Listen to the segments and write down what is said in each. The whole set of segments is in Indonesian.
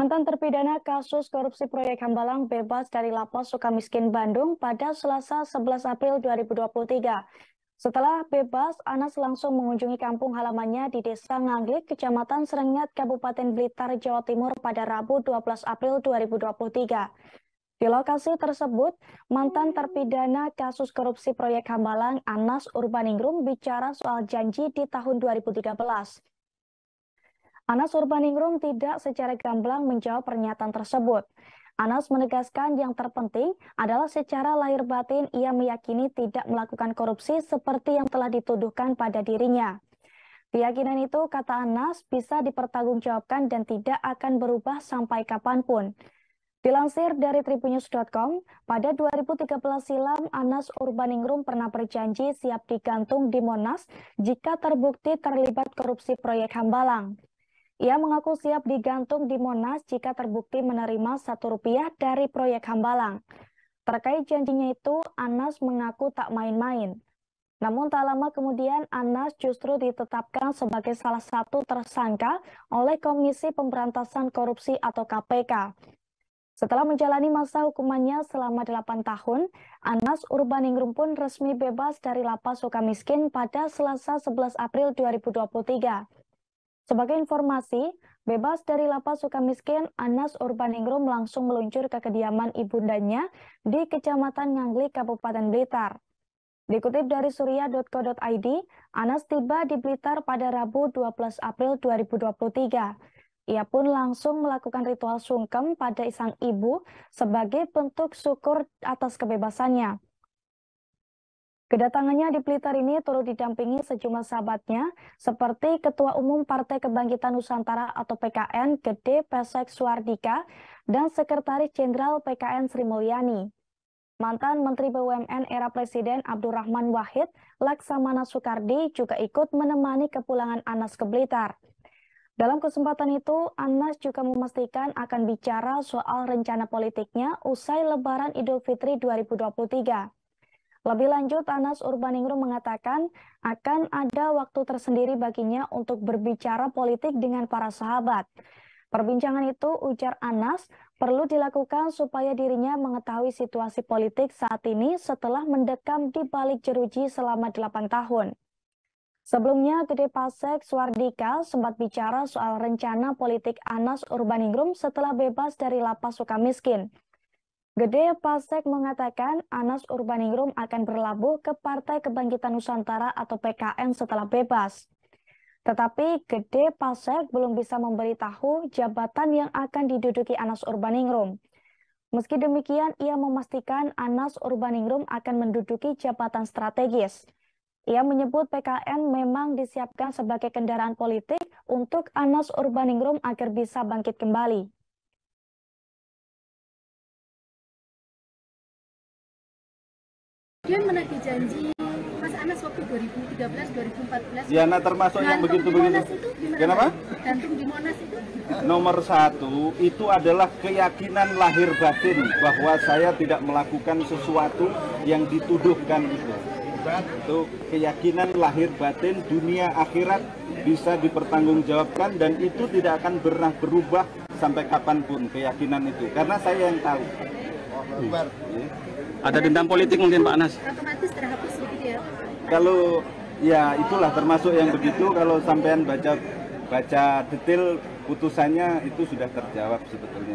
Mantan terpidana kasus korupsi proyek Hambalang bebas dari Lapas Sukamiskin Bandung pada Selasa 11 April 2023. Setelah bebas, Anas langsung mengunjungi kampung halamannya di Desa Nganglik, Kecamatan Serengat, Kabupaten Blitar, Jawa Timur pada Rabu 12 April 2023. Di lokasi tersebut, mantan terpidana kasus korupsi proyek Hambalang Anas Urbaningrum bicara soal janji di tahun 2013. Anas Urbaningrum tidak secara gamblang menjawab pernyataan tersebut. Anas menegaskan yang terpenting adalah secara lahir batin ia meyakini tidak melakukan korupsi seperti yang telah dituduhkan pada dirinya. Keyakinan itu, kata Anas, bisa dipertanggungjawabkan dan tidak akan berubah sampai kapanpun. Dilansir dari tribunews.com, pada 2013 silam Anas Urbaningrum pernah berjanji siap digantung di Monas jika terbukti terlibat korupsi proyek Hambalang. Ia mengaku siap digantung di Monas jika terbukti menerima satu rupiah dari proyek Hambalang. Terkait janjinya itu, Anas mengaku tak main-main. Namun tak lama kemudian, Anas justru ditetapkan sebagai salah satu tersangka oleh Komisi Pemberantasan Korupsi atau KPK. Setelah menjalani masa hukumannya selama 8 tahun, Anas Urbaningrum pun resmi bebas dari lapas suka miskin pada Selasa 11 April 2023. Sebagai informasi, bebas dari lapas suka miskin, Anas Urbaningrum langsung meluncur ke kediaman ibundanya di Kecamatan Ngangli, Kabupaten Blitar. Dikutip dari surya.co.id, Anas tiba di Blitar pada Rabu 12 April 2023. Ia pun langsung melakukan ritual sungkem pada sang ibu sebagai bentuk syukur atas kebebasannya. Kedatangannya di Blitar ini turut didampingi sejumlah sahabatnya seperti Ketua Umum Partai Kebangkitan Nusantara atau PKN Gede Pesek Suardika dan Sekretaris Jenderal PKN Sri Mulyani. Mantan Menteri BUMN era Presiden Abdurrahman Wahid, Laksamana Soekardi juga ikut menemani kepulangan Anas ke Blitar. Dalam kesempatan itu, Anas juga memastikan akan bicara soal rencana politiknya usai Lebaran Idul Fitri 2023. Lebih lanjut, Anas Urbaningrum mengatakan akan ada waktu tersendiri baginya untuk berbicara politik dengan para sahabat. Perbincangan itu, ujar Anas, perlu dilakukan supaya dirinya mengetahui situasi politik saat ini setelah mendekam di balik jeruji selama 8 tahun. Sebelumnya, Gede Pasek Swardika sempat bicara soal rencana politik Anas Urbaningrum setelah bebas dari lapas suka miskin. Gede Pasek mengatakan Anas Urbaningrum akan berlabuh ke Partai Kebangkitan Nusantara atau PKN setelah bebas. Tetapi Gede Pasek belum bisa memberitahu jabatan yang akan diduduki Anas Urbaningrum. Meski demikian, ia memastikan Anas Urbaningrum akan menduduki jabatan strategis. Ia menyebut PKN memang disiapkan sebagai kendaraan politik untuk Anas Urbaningrum agar bisa bangkit kembali. dia menagih janji Mas Anas waktu 2013-2014 ya nah termasuk yang begitu-begitu kenapa? gantung di Monas itu nomor satu itu adalah keyakinan lahir batin bahwa saya tidak melakukan sesuatu yang dituduhkan itu itu keyakinan lahir batin dunia akhirat bisa dipertanggungjawabkan dan itu tidak akan pernah berubah sampai kapanpun keyakinan itu karena saya yang tahu oh, ada dendam politik mungkin Pak Anas? Otomatis terhapus begitu ya? Kalau ya itulah termasuk yang begitu kalau sampean baca baca detail putusannya itu sudah terjawab sebetulnya.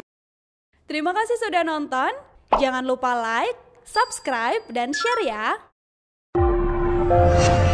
Terima kasih sudah nonton. Jangan lupa like, subscribe, dan share ya.